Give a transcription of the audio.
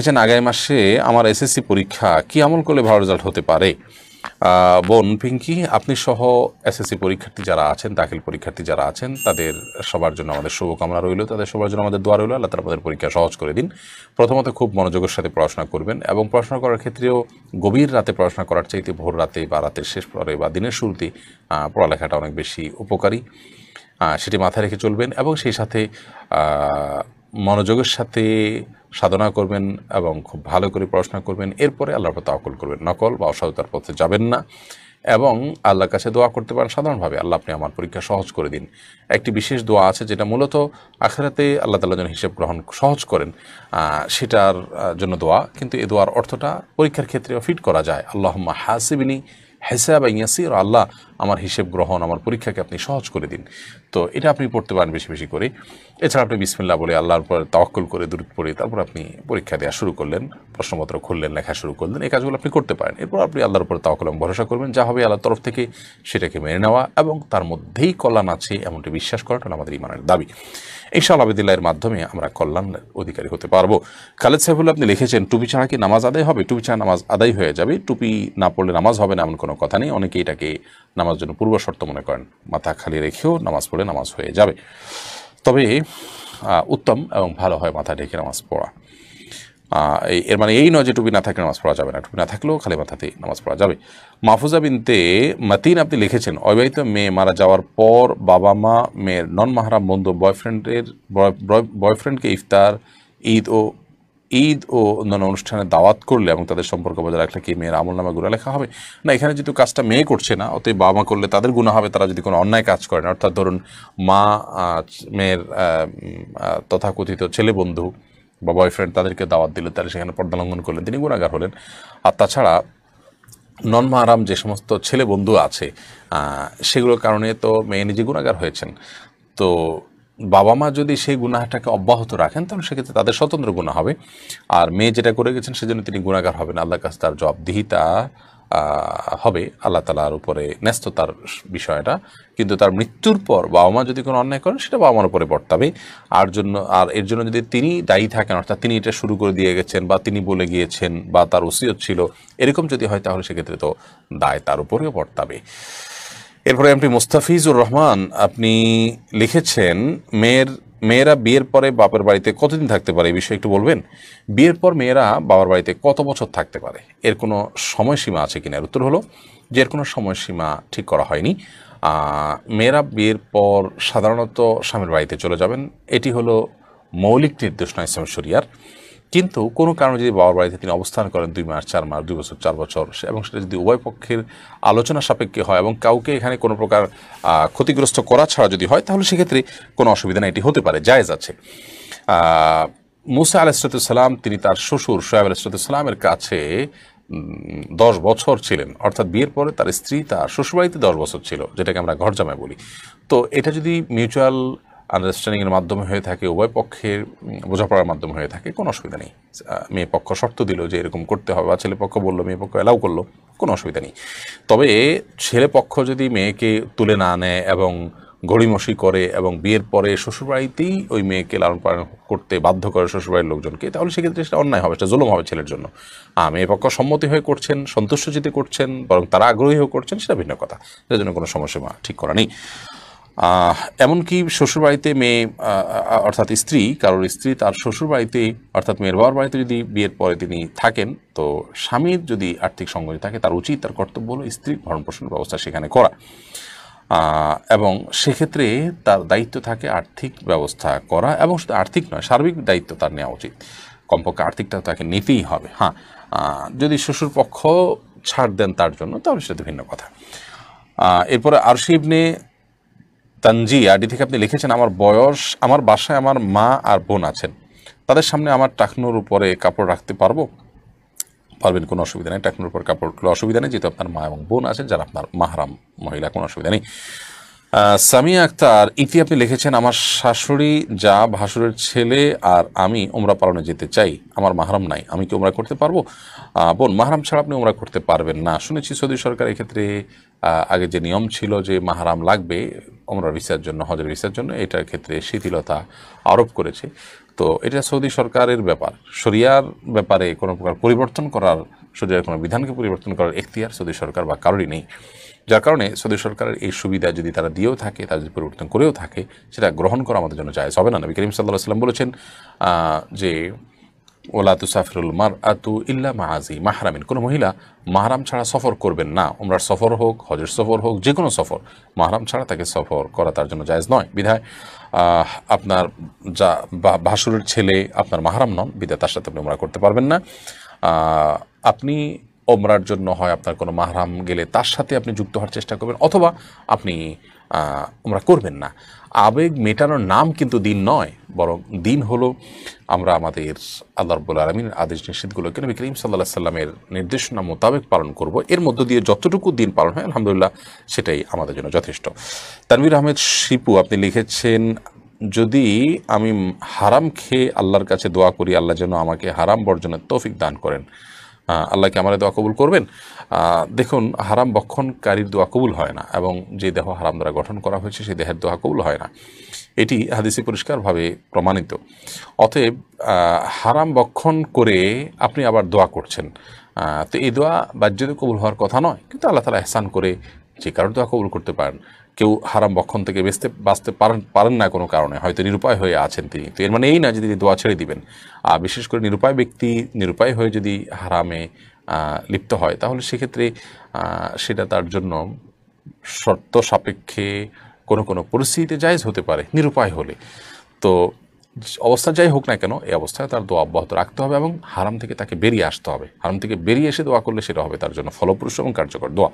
দেখেছেন আগামী মাসে আমার এসএসসি পরীক্ষা কি আমল করলে ভালো রেজাল্ট হতে পারে বোন পিঙ্কি আপনি সহ এসএসসি পরীক্ষার্থী যারা আছেন দাখিল পরীক্ষার্থী যারা আছেন তাদের সবার জন্য আমাদের শুভকামনা রইল তাদের সবার জন্য আমাদের দোয়া রইল আল্লাহ তারা পরীক্ষা সহজ করে দিন প্রথমত খুব মনোযোগের সাথে পড়াশোনা করবেন এবং পড়াশোনা করার ক্ষেত্রেও গভীর রাতে পড়াশোনা করার চাইতে ভোর রাতে বা রাতের শেষ পরে বা দিনের শুরুতে পড়ালেখাটা অনেক বেশি উপকারী সেটি মাথায় রেখে চলবেন এবং সেই সাথে মনোযোগের সাথে সাধনা করবেন এবং খুব ভালো করে পড়াশোনা করবেন এরপরে আল্লাহর পথে অকল করবেন নকল বা অসাধুতার পথে যাবেন না এবং আল্লাহর কাছে দোয়া করতে পারেন সাধারণভাবে আল্লাহ আপনি আমার পরীক্ষা সহজ করে দিন একটি বিশেষ দোয়া আছে যেটা মূলত আখেরাতে আল্লাহ তাল্লাহ যেন হিসেব গ্রহণ সহজ করেন সেটার জন্য দোয়া কিন্তু এ দোয়ার অর্থটা পরীক্ষার ক্ষেত্রেও ফিট করা যায় আল্লাহ হাসিবিনী হেসাব ইয়াসির আল্লাহ আমার হিসেব গ্রহণ আমার পরীক্ষাকে আপনি সহজ করে দিন তো এটা আপনি পড়তে পারেন বেশি বেশি করে এছাড়া আপনি বিসমিল্লা বলে আল্লাহর পর তাওয়াক্কুল করে দূর পড়ে তারপর আপনি পরীক্ষা দেওয়া শুরু করলেন প্রশ্নপত্র খুললেন লেখা শুরু করলেন এই কাজগুলো আপনি করতে পারেন এরপর আপনি আল্লাহর উপর এবং ভরসা করবেন যা হবে আল্লাহর তরফ থেকে সেটাকে মেনে নেওয়া এবং তার মধ্যেই কল্যাণ আছে এমনটি বিশ্বাস করাটা আমাদের ইমানের দাবি ইনশাল আবেদুল্লাহের মাধ্যমে আমরা কল্যাণ অধিকারী হতে পারবো খালেদ সাহেবুল আপনি লিখেছেন টুপি ছাড়া কি নামাজ আদায় হবে টুপি ছাড়া নামাজ আদায় হয়ে যাবে টুপি না পড়লে নামাজ হবে না এমন কোনো কথা নেই অনেকে এটাকে নামাজ জন্য পূর্ব শর্ত মনে করেন মাথা খালি রেখেও নামাজ পড়ে নামাজ হয়ে যাবে তবে উত্তম এবং ভালো হয় মাথা ঢেকে নামাজ পড়া এর মানে এই নয় যে টুপি না থাকলে নামাজ পড়া যাবে না টুপি না থাকলেও খালি মাথাতে নামাজ পড়া যাবে মাহফুজা বিনতে মাতিন আপনি লিখেছেন অবিবাহিত মেয়ে মারা যাওয়ার পর বাবা মা মেয়ের নন মাহারা বন্ধু বয়ফ্রেন্ডের বয়ফ্রেন্ডকে ইফতার ঈদ ও ঈদ ও অন্যান্য অনুষ্ঠানে দাওয়াত করলে এবং তাদের সম্পর্ক বজায় রাখলে কি মেয়ের আমল নামা গুণা লেখা হবে না এখানে যেহেতু কাজটা মেয়ে করছে না অতএব বাবা মা করলে তাদের গুণা হবে তারা যদি কোনো অন্যায় কাজ করেন অর্থাৎ ধরুন মা মেয়ের তথাকথিত ছেলে বন্ধু বা বয়ফ্রেন্ড তাদেরকে দাওয়াত দিলে তারা সেখানে পর্দা লঙ্ঘন করলেন তিনি গুণাগার হলেন আর তাছাড়া নন মাহারাম যে সমস্ত ছেলে বন্ধু আছে সেগুলোর কারণে তো মেয়ে নিজে গুণাগার হয়েছেন তো বাবা মা যদি সেই গুনাহাটাকে অব্যাহত রাখেন তখন সেক্ষেত্রে তাদের স্বতন্ত্র গুণা হবে আর মেয়ে যেটা করে গেছেন সেজন্য তিনি গুণাগার হবেন আল্লাহ কাছে তার জবাবদিহিতা হবে আল্লাহ তালার উপরে ন্যস্ত তার বিষয়টা কিন্তু তার মৃত্যুর পর বাবা মা যদি কোনো অন্যায় করেন সেটা বাবা মার উপরে বর্তাবে আর জন্য আর এর জন্য যদি তিনি দায়ী থাকেন অর্থাৎ তিনি এটা শুরু করে দিয়ে গেছেন বা তিনি বলে গিয়েছেন বা তার ওসিয়ত ছিল এরকম যদি হয় তাহলে সেক্ষেত্রে তো দায় তার উপরেও বর্তাবে এরপরে এমপি মোস্তাফিজুর রহমান আপনি লিখেছেন মেয়ের মেয়েরা বিয়ের পরে বাপের বাড়িতে কতদিন থাকতে পারে এই বিষয়ে একটু বলবেন বিয়ের পর মেয়েরা বাবার বাড়িতে কত বছর থাকতে পারে এর কোনো সময়সীমা আছে কিনা এর উত্তর হলো যে এর কোনো সময়সীমা ঠিক করা হয়নি মেয়েরা বিয়ের পর সাধারণত স্বামীর বাড়িতে চলে যাবেন এটি হলো মৌলিক নির্দেশনা ইসলাম শরিয়ার কিন্তু কোনো কারণে যদি বাবার বাড়িতে তিনি অবস্থান করেন দুই মাস চার মাস দুই বছর চার বছর এবং সেটা যদি উভয় পক্ষের আলোচনা সাপেক্ষে হয় এবং কাউকে এখানে কোনো প্রকার ক্ষতিগ্রস্ত করা ছাড়া যদি হয় তাহলে সেক্ষেত্রে কোনো অসুবিধা নেই এটি হতে পারে জায়েজ আছে মুসা আলাইসালাম তিনি তার শ্বশুর সোহেব আলাইসালামের কাছে দশ বছর ছিলেন অর্থাৎ বিয়ের পরে তার স্ত্রী তার শ্বশুরবাড়িতে দশ বছর ছিল যেটাকে আমরা ঘরজামায় বলি তো এটা যদি মিউচুয়াল আন্ডারস্ট্যান্ডিংয়ের মাধ্যমে হয়ে থাকে উভয় পক্ষের বোঝাপড়ার মাধ্যমে হয়ে থাকে কোনো অসুবিধা নেই মেয়ে পক্ষ শর্ত দিল যে এরকম করতে হবে বা ছেলে পক্ষ বললো মেয়ে পক্ষ অ্যালাউ করলো কোনো অসুবিধা নেই তবে ছেলে পক্ষ যদি মেয়েকে তুলে না নেয় এবং গড়িমসি করে এবং বিয়ের পরে শ্বশুরবাড়িতেই ওই মেয়েকে লালন পালন করতে বাধ্য করে শ্বশুরবাড়ির লোকজনকে তাহলে সেক্ষেত্রে সেটা অন্যায় হবে সেটা জলম হবে ছেলের জন্য আর মেয়ে পক্ষ সম্মতি হয়ে করছেন সন্তুষ্ট জিতে করছেন বরং তারা আগ্রহী হয়ে করছেন সেটা ভিন্ন কথা সেটার জন্য কোনো সমস্যা ঠিক করা নেই এমনকি শ্বশুরবাড়িতে মেয়ে অর্থাৎ স্ত্রী কারোর স্ত্রী তার শ্বশুরবাড়িতে অর্থাৎ মেয়ের বাবার বাড়িতে যদি বিয়ের পরে তিনি থাকেন তো স্বামীর যদি আর্থিক সংগতি থাকে তার উচিত তার কর্তব্য হলো স্ত্রীর ভরণ পোষণের ব্যবস্থা সেখানে করা এবং সেক্ষেত্রে তার দায়িত্ব থাকে আর্থিক ব্যবস্থা করা এবং শুধু আর্থিক নয় সার্বিক দায়িত্ব তার নেওয়া উচিত কমপক্ষে আর্থিকটা তাকে নিতেই হবে হ্যাঁ যদি শ্বশুর পক্ষ ছাড় দেন তার জন্য তাহলে সেটা ভিন্ন কথা এরপরে আরশিবনে তানজি আডি থেকে আপনি লিখেছেন আমার বয়স আমার বাসায় আমার মা আর বোন আছেন তাদের সামনে আমার টাকনোর উপরে কাপড় রাখতে পারবো পারবেন কোনো অসুবিধা নেই টাকনোর উপর কাপড় রাখলে অসুবিধা নেই যেহেতু আপনার মা এবং বোন আছেন যারা আপনার মাহারাম মহিলা কোনো অসুবিধা নেই সামিয়া আক্তার ইতি আপনি লিখেছেন আমার শাশুড়ি যা ভাসুরের ছেলে আর আমি ওমরা পালনে যেতে চাই আমার মাহারাম নাই আমি কি ওমরা করতে পারবো বোন মাহারাম ছাড়া আপনি ওমরা করতে পারবেন না শুনেছি সৌদি সরকার ক্ষেত্রে আগে যে নিয়ম ছিল যে মাহারাম লাগবে ওমরা ভিসার জন্য হজের ভিসার জন্য এটার ক্ষেত্রে শিথিলতা আরোপ করেছে তো এটা সৌদি সরকারের ব্যাপার শরিয়ার ব্যাপারে কোনো প্রকার পরিবর্তন করার সরিয়ার কোনো বিধানকে পরিবর্তন করার এখতিয়ার সৌদি সরকার বা কারোরই নেই যার কারণে সৌদি সরকারের এই সুবিধা যদি তারা দিয়েও থাকে তারা যদি পরিবর্তন করেও থাকে সেটা গ্রহণ করা আমাদের জন্য চায় হবে না নবী করিম সাল্লাহ সাল্লাম বলেছেন যে ওলা তুসাফিরুল মার আতু ইল্লা মাহাজি মাহরামিন কোনো মহিলা মাহারাম ছাড়া সফর করবেন না ওমরার সফর হোক হজের সফর হোক যে কোনো সফর মাহারাম ছাড়া তাকে সফর করা তার জন্য জায়জ নয় বিধায় আপনার যা ভাসুরের ছেলে আপনার মাহারাম নন বিধায় তার সাথে আপনি ওমরা করতে পারবেন না আপনি ওমরার জন্য হয় আপনার কোনো মাহারাম গেলে তার সাথে আপনি যুক্ত হওয়ার চেষ্টা করবেন অথবা আপনি ওমরা করবেন না আবেগ মেটানোর নাম কিন্তু দিন নয় বরং দিন হলো আমরা আমাদের আল্লাহ রবুল আলমিনের আদেশ নিষেধগুলোকে নবী করিম সাল্লাহ সাল্লামের নির্দেশনা মোতাবেক পালন করব এর মধ্য দিয়ে যতটুকু দিন পালন হয় আলহামদুলিল্লাহ সেটাই আমাদের জন্য যথেষ্ট তানবির আহমেদ শিপু আপনি লিখেছেন যদি আমি হারাম খেয়ে আল্লাহর কাছে দোয়া করি আল্লাহ যেন আমাকে হারাম বর্জনের তৌফিক দান করেন আল্লাহকে আমার দোয়া কবুল করবেন দেখুন হারাম বক্ষণকারীর দোয়া কবুল হয় না এবং যে দেহ হারাম দ্বারা গঠন করা হয়েছে সেই দেহের দোয়া কবুল হয় না এটি হাদিসে পরিষ্কারভাবে প্রমাণিত অতএব হারাম বক্ষণ করে আপনি আবার দোয়া করছেন তো এই দোয়া বাহ্যতে কবুল হওয়ার কথা নয় কিন্তু আল্লাহ তালা এহসান করে যে কারোর দোয়া কবুল করতে পারেন কেউ হারাম বক্ষণ থেকে বেঁচতে বাঁচতে পারেন পারেন না কোনো কারণে হয়তো নিরুপায় হয়ে আছেন তিনি তো এর মানে এই না যে তিনি দোয়া ছেড়ে দিবেন আর বিশেষ করে নিরুপায় ব্যক্তি নিরুপায় হয়ে যদি হারামে লিপ্ত হয় তাহলে সেক্ষেত্রে সেটা তার জন্য শর্ত সাপেক্ষে কোনো কোনো পরিস্থিতিতে জায়জ হতে পারে নিরুপায় হলে তো অবস্থা যাই হোক না কেন এই অবস্থায় তার দোয়া অব্যাহত রাখতে হবে এবং হারাম থেকে তাকে বেরিয়ে আসতে হবে হারাম থেকে বেরিয়ে এসে দোয়া করলে সেটা হবে তার জন্য ফলপ্রসূ এবং কার্যকর দোয়া